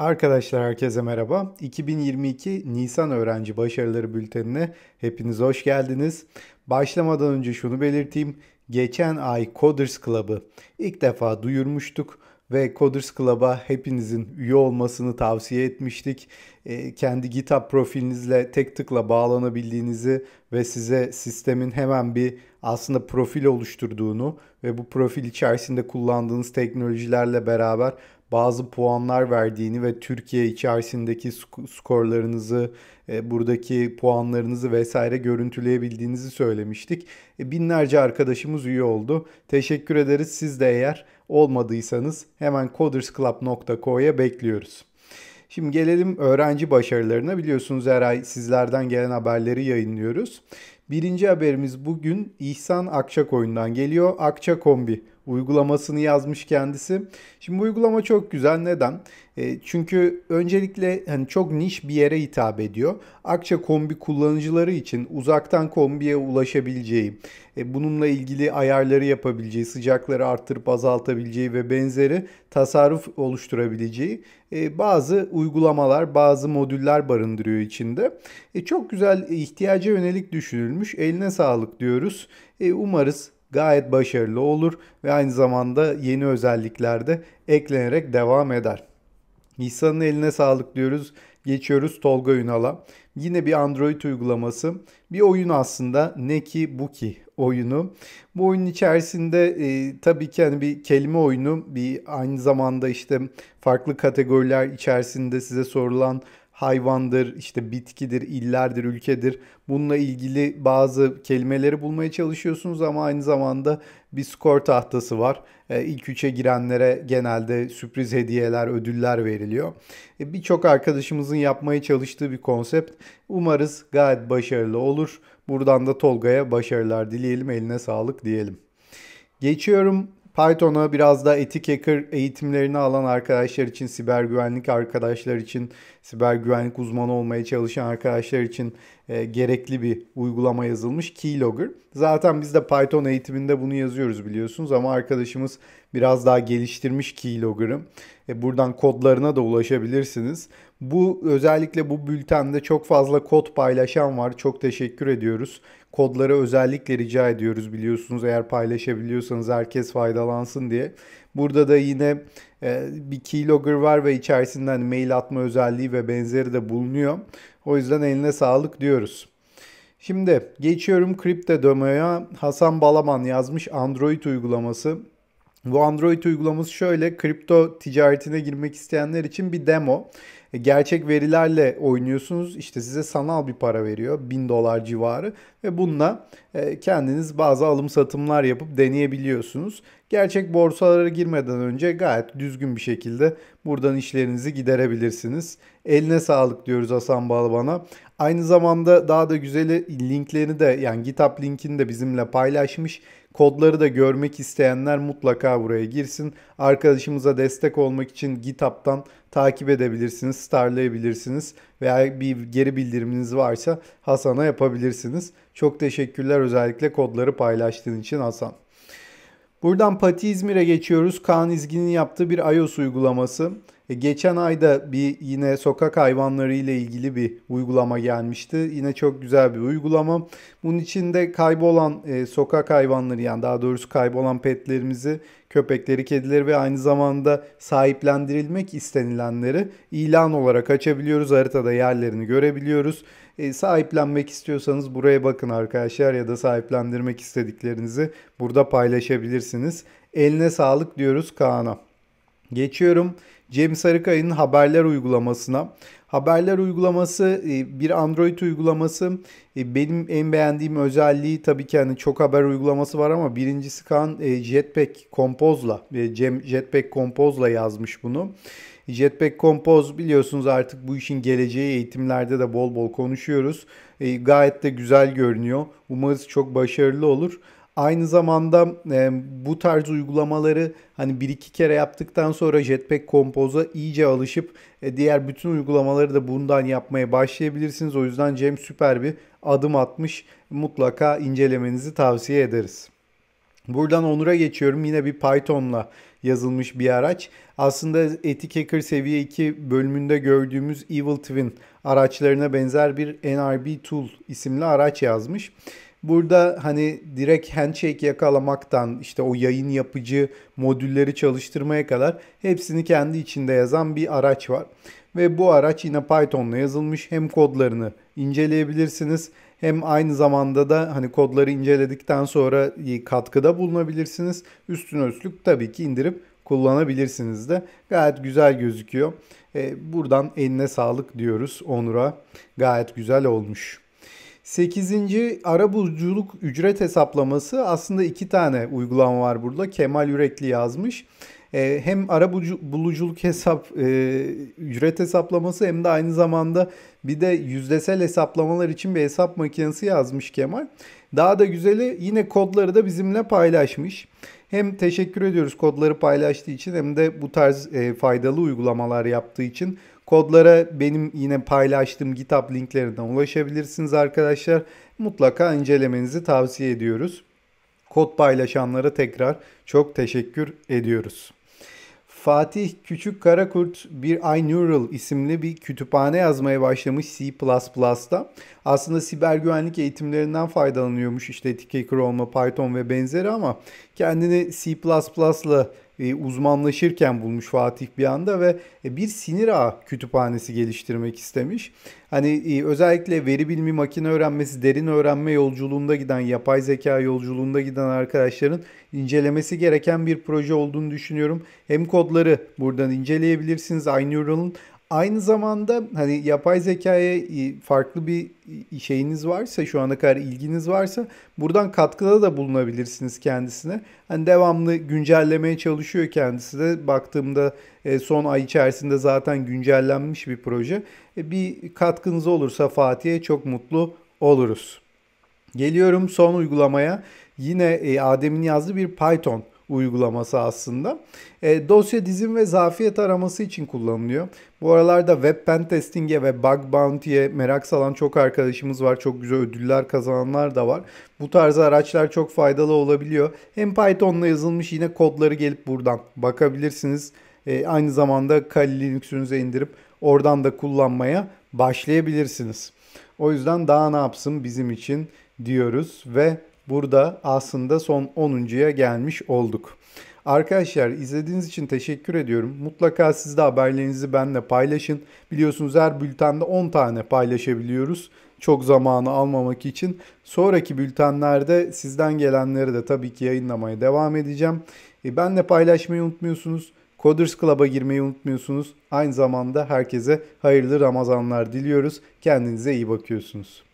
Arkadaşlar herkese merhaba. 2022 Nisan Öğrenci Başarıları Bülteni'ne hepiniz hoş geldiniz. Başlamadan önce şunu belirteyim. Geçen ay Coders Club'ı ilk defa duyurmuştuk ve Coders Club'a hepinizin üye olmasını tavsiye etmiştik. E, kendi GitHub profilinizle tek tıkla bağlanabildiğinizi ve size sistemin hemen bir aslında profil oluşturduğunu ve bu profil içerisinde kullandığınız teknolojilerle beraber bazı puanlar verdiğini ve Türkiye içerisindeki skorlarınızı, e, buradaki puanlarınızı vesaire görüntüleyebildiğinizi söylemiştik. E, binlerce arkadaşımız üye oldu. Teşekkür ederiz. Siz de eğer olmadıysanız hemen codersclub.co'ya bekliyoruz. Şimdi gelelim öğrenci başarılarına. Biliyorsunuz her ay sizlerden gelen haberleri yayınlıyoruz. Birinci haberimiz bugün İhsan Akçakoyun'dan geliyor. Akça kombi uygulamasını yazmış kendisi. Şimdi bu uygulama çok güzel. Neden? E, çünkü öncelikle hani çok niş bir yere hitap ediyor. Akça kombi kullanıcıları için uzaktan kombiye ulaşabileceği, e, bununla ilgili ayarları yapabileceği, sıcakları arttırıp azaltabileceği ve benzeri tasarruf oluşturabileceği e, bazı uygulamalar, bazı modüller barındırıyor içinde. E, çok güzel ihtiyaca yönelik düşünülmüş. Eline sağlık diyoruz. E, umarız gayet başarılı olur ve aynı zamanda yeni özellikler de eklenerek devam eder. Nisan'ın eline sağlık diyoruz. Geçiyoruz Tolga Ünal'a. Yine bir Android uygulaması. Bir oyun aslında Neki Buki oyunu. Bu oyunun içerisinde e, tabii ki hani bir kelime oyunu, bir aynı zamanda işte farklı kategoriler içerisinde size sorulan hayvandır, işte bitkidir, illerdir, ülkedir. Bununla ilgili bazı kelimeleri bulmaya çalışıyorsunuz ama aynı zamanda bir skor tahtası var. E, ilk üçe girenlere genelde sürpriz hediyeler, ödüller veriliyor. E, birçok arkadaşımızın yapmaya çalıştığı bir konsept. Umarız gayet başarılı olur. Buradan da Tolga'ya başarılar dileyelim, eline sağlık diyelim. Geçiyorum Python'a biraz da etik hacker eğitimlerini alan arkadaşlar için, siber güvenlik arkadaşlar için, siber güvenlik uzmanı olmaya çalışan arkadaşlar için e, gerekli bir uygulama yazılmış Keylogger. Zaten biz de Python eğitiminde bunu yazıyoruz biliyorsunuz ama arkadaşımız biraz daha geliştirmiş Keylogger'ı. E, buradan kodlarına da ulaşabilirsiniz. Bu özellikle bu bültende çok fazla kod paylaşan var. Çok teşekkür ediyoruz. Kodlara özellikle rica ediyoruz biliyorsunuz eğer paylaşabiliyorsanız herkes faydalansın diye. Burada da yine e, bir keylogger var ve içerisinde hani mail atma özelliği ve benzeri de bulunuyor. O yüzden eline sağlık diyoruz. Şimdi geçiyorum kripto demoya. Hasan Balaman yazmış Android uygulaması. Bu Android uygulaması şöyle kripto ticaretine girmek isteyenler için bir demo. E, gerçek verilerle oynuyorsunuz İşte size sanal bir para veriyor 1000 dolar civarı ve bununla e, kendiniz bazı alım satımlar yapıp deneyebiliyorsunuz. Gerçek borsalara girmeden önce gayet düzgün bir şekilde buradan işlerinizi giderebilirsiniz. Eline sağlık diyoruz Hasan Balban'a. Aynı zamanda daha da güzeli linklerini de yani GitHub linkini de bizimle paylaşmış. Kodları da görmek isteyenler mutlaka buraya girsin. Arkadaşımıza destek olmak için GitHub'tan takip edebilirsiniz, starlayabilirsiniz veya bir geri bildiriminiz varsa Hasan'a yapabilirsiniz. Çok teşekkürler özellikle kodları paylaştığın için Hasan. Buradan Pati İzmir'e geçiyoruz. Kaan İzgin'in yaptığı bir iOS uygulaması. E, geçen ayda bir yine sokak hayvanları ile ilgili bir uygulama gelmişti. Yine çok güzel bir uygulama. Bunun içinde kaybolan e, sokak hayvanları yani daha doğrusu kaybolan petlerimizi köpekleri, kedileri ve aynı zamanda sahiplendirilmek istenilenleri ilan olarak açabiliyoruz. Haritada yerlerini görebiliyoruz. E, sahiplenmek istiyorsanız buraya bakın arkadaşlar ya da sahiplendirmek istediklerinizi burada paylaşabilirsiniz. Eline sağlık diyoruz Kaan'a. Geçiyorum Cem Sarıkaya'nın haberler uygulamasına. Haberler uygulaması e, bir Android uygulaması. E, benim en beğendiğim özelliği tabii ki hani çok haber uygulaması var ama birincisi kan e, Jetpack Compose'la Cem Jetpack Compose'la yazmış bunu. Jetpack Compose biliyorsunuz artık bu işin geleceği eğitimlerde de bol bol konuşuyoruz. gayet de güzel görünüyor. Umarız çok başarılı olur. Aynı zamanda e, bu tarz uygulamaları hani bir iki kere yaptıktan sonra Jetpack Compose'a iyice alışıp e, diğer bütün uygulamaları da bundan yapmaya başlayabilirsiniz. O yüzden Cem süper bir adım atmış. Mutlaka incelemenizi tavsiye ederiz. Buradan Onur'a geçiyorum. Yine bir Python'la yazılmış bir araç. Aslında Ethic Hacker seviye 2 bölümünde gördüğümüz Evil Twin araçlarına benzer bir NRB Tool isimli araç yazmış. Burada hani direkt handshake yakalamaktan işte o yayın yapıcı modülleri çalıştırmaya kadar hepsini kendi içinde yazan bir araç var. Ve bu araç yine Python'la yazılmış hem kodlarını inceleyebilirsiniz hem aynı zamanda da hani kodları inceledikten sonra katkıda bulunabilirsiniz. Üstüne üstlük tabii ki indirip kullanabilirsiniz de. Gayet güzel gözüküyor. E, buradan eline sağlık diyoruz Onur'a. Gayet güzel olmuş. 8. Arabuluculuk ücret hesaplaması aslında iki tane uygulama var burada. Kemal Yürekli yazmış. Ee, hem arabuluculuk hesap e, ücret hesaplaması hem de aynı zamanda bir de yüzdesel hesaplamalar için bir hesap makinesi yazmış Kemal. Daha da güzeli yine kodları da bizimle paylaşmış. Hem teşekkür ediyoruz kodları paylaştığı için hem de bu tarz e, faydalı uygulamalar yaptığı için. Kodlara benim yine paylaştığım GitHub linklerinden ulaşabilirsiniz arkadaşlar. Mutlaka incelemenizi tavsiye ediyoruz. Kod paylaşanlara tekrar çok teşekkür ediyoruz. Fatih Küçük Karakurt bir iNeural isimli bir kütüphane yazmaya başlamış C++'da. Aslında siber güvenlik eğitimlerinden faydalanıyormuş işte TK Chroma, Python ve benzeri ama kendini C++'la e, uzmanlaşırken bulmuş Fatih bir anda ve e, bir sinir ağ kütüphanesi geliştirmek istemiş. Hani e, özellikle veri bilimi, makine öğrenmesi, derin öğrenme yolculuğunda giden, yapay zeka yolculuğunda giden arkadaşların incelemesi gereken bir proje olduğunu düşünüyorum. Hem kodları buradan inceleyebilirsiniz. iNeuron'un Aynı zamanda hani yapay zekaya farklı bir şeyiniz varsa şu ana kadar ilginiz varsa buradan katkıda da bulunabilirsiniz kendisine. Hani devamlı güncellemeye çalışıyor kendisi de. Baktığımda e, son ay içerisinde zaten güncellenmiş bir proje. E, bir katkınız olursa Fatih'e çok mutlu oluruz. Geliyorum son uygulamaya. Yine e, Adem'in yazdığı bir Python uygulaması aslında. E, dosya dizim ve zafiyet araması için kullanılıyor. Bu aralarda web pen testing'e ve bug bounty'e merak salan çok arkadaşımız var. Çok güzel ödüller kazananlar da var. Bu tarz araçlar çok faydalı olabiliyor. Hem Python'la yazılmış yine kodları gelip buradan bakabilirsiniz. E, aynı zamanda Kali Linux'ünüze indirip oradan da kullanmaya başlayabilirsiniz. O yüzden daha ne yapsın bizim için diyoruz ve burada aslında son 10.ya gelmiş olduk. Arkadaşlar izlediğiniz için teşekkür ediyorum. Mutlaka siz de haberlerinizi benimle paylaşın. Biliyorsunuz her bültende 10 tane paylaşabiliyoruz. Çok zamanı almamak için. Sonraki bültenlerde sizden gelenleri de tabii ki yayınlamaya devam edeceğim. E, benle paylaşmayı unutmuyorsunuz. Coders Club'a girmeyi unutmuyorsunuz. Aynı zamanda herkese hayırlı Ramazanlar diliyoruz. Kendinize iyi bakıyorsunuz.